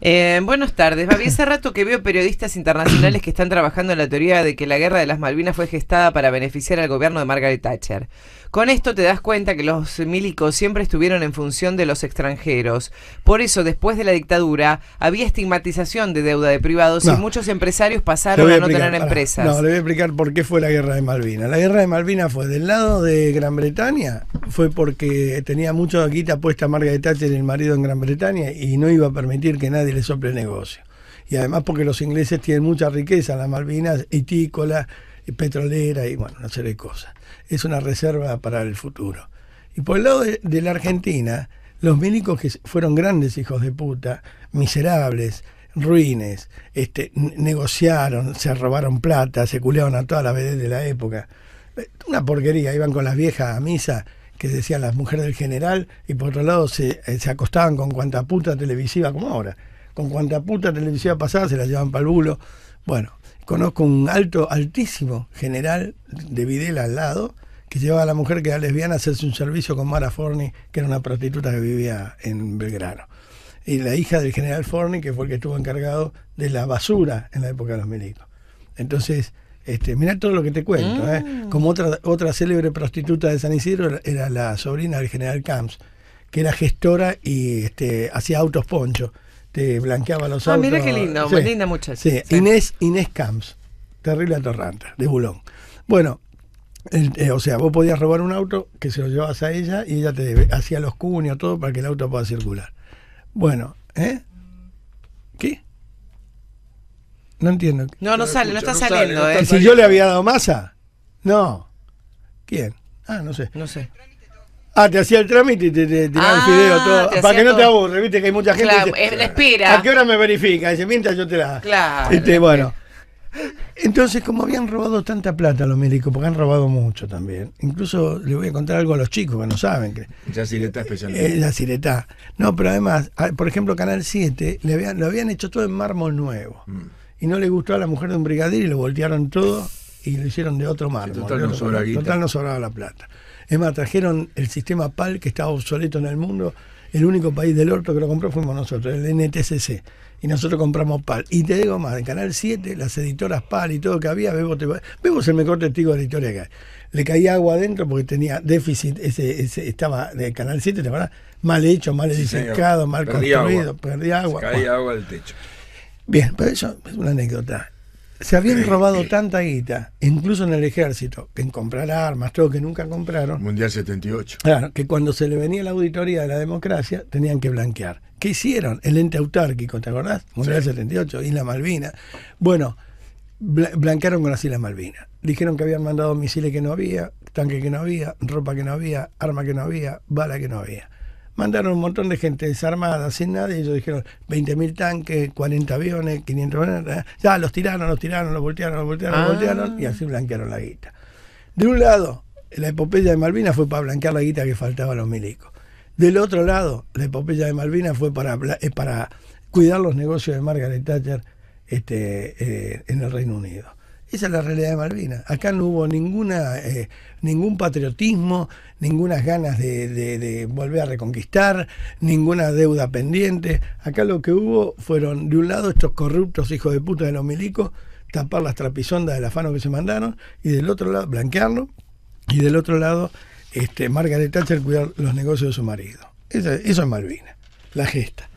Eh, buenas tardes, Babi. Hace rato que veo periodistas internacionales que están trabajando en la teoría de que la guerra de las Malvinas fue gestada para beneficiar al gobierno de Margaret Thatcher. Con esto te das cuenta que los milicos siempre estuvieron en función de los extranjeros. Por eso, después de la dictadura, había estigmatización de deuda de privados y muchos empresarios pasaron a, no tener empresas. no, le voy a explicar por qué fue la guerra de Malvinas. La guerra de Malvinas fue del lado de Gran Bretaña, fue porque tenía mucho guita puesta Margaret Thatcher el marido en Gran Bretaña y no iba a permitir que nadie le sople el negocio. Y además porque los ingleses tienen mucha riqueza, las Malvinas, y petrolera y bueno, una serie de cosas. Es una reserva para el futuro. Y por el lado de, la Argentina, los milicos que fueron grandes hijos de puta, miserables, ruines, este, negociaron, se robaron plata, se culearon a toda la veces de la época. Eh, una porquería, iban con las viejas a misa que decían las mujeres del general, y por otro lado eh, se, acostaban con cuanta puta televisiva, como ahora, con cuanta puta televisiva pasada se la llevan para el bulo. Bueno, conozco un alto, altísimo general de Videla al lado, que llevaba a la mujer que era lesbiana a hacerse un servicio con Mara Forni, que era una prostituta que vivía en Belgrano. Y la hija del general Forni, que fue el que estuvo encargado de la basura en la época de los milicos. Entonces, este, mirá todo lo que te cuento. ¿eh? Mm. Como otra, otra célebre prostituta de San Isidro era la sobrina del general Camps, que era gestora y este, hacía autos poncho. Te blanqueaba los ah, autos. Ah, mira qué lindo, qué linda muchacha. Sí. Inés, Inés Camps, terrible atorranta, de Bulón. Bueno, eh, o sea, vos podías robar un auto que se lo llevabas a ella y ella te hacía los cuños, todo para que el auto pueda circular. Bueno, ¿eh? No entiendo. No, no sale, no está saliendo. Eh. ¿Si yo le había dado masa? No. ¿Quién? Ah, no sé. No sé. Ah, te hacía el trámite y te, tiraba el video ah, todo. Para que no te aburres, viste que hay mucha gente. Claro, eh, respira. espera. ¿A qué hora me verifica? Dice, mientras yo te la. Claro. Este, bueno. Entonces, como habían robado tanta plata los médicos, porque han robado mucho también. Incluso le voy a contar algo a los chicos que no saben. Que, ya Siretá especialmente. la eh, Siretá. No, pero además, por ejemplo, Canal 7 le habían, lo habían hecho todo en mármol nuevo. Mm y no le gustó a la mujer de un brigadier y lo voltearon todo y lo hicieron de otro mármol. total, no sobraba, total no sobraba la plata. Es más, trajeron el sistema PAL que estaba obsoleto en el mundo. El único país del orto que lo compró fuimos nosotros, el NTCC. Y nosotros compramos PAL. Y te digo más, en Canal 7, las editoras PAL y todo que había, Bebo, es el mejor testigo de la historia que hay. Le caía agua adentro porque tenía déficit, ese, estaba de Canal 7, ¿te acuerdas? Mal hecho, mal edificado, mal construido, perdía agua. caía agua del techo. Bien, pero eso es una anécdota. Se habían robado tanta guita, incluso en el ejército, que en comprar armas, todo que nunca compraron. Mundial 78. Claro, que cuando se le venía la auditoría de la democracia, tenían que blanquear. ¿Qué hicieron? El ente autárquico, ¿te acordás? Mundial 78 78, Isla Malvina. Bueno, blanquearon con las Islas Malvinas. Dijeron que habían mandado misiles que no había, tanque que no había, ropa que no había, arma que no había, bala que no había mandaron un montón de gente desarmada, sin nada, y ellos dijeron 20.000 tanques, 40 aviones, 500 aviones, eh, ya los tiraron, los tiraron, los voltearon, los voltearon, los ah. voltearon, y así blanquearon la guita. De un lado, la epopeya de Malvinas fue para blanquear la guita que faltaba a los milicos. Del otro lado, la epopeya de Malvinas fue para, eh, para cuidar los negocios de Margaret Thatcher este, eh, en el Reino Unido. Esa es la realidad de Malvinas. Acá no hubo ninguna, eh, ningún patriotismo, ninguna ganas de, volver a reconquistar, ninguna deuda pendiente. Acá lo que hubo fueron, de un lado, estos corruptos hijos de puta de los milicos, tapar las trapisondas del afano que se mandaron, y del otro lado, blanquearlo, y del otro lado, este, Margaret Thatcher cuidar los negocios de su marido. Eso, eso es Malvina, la gesta.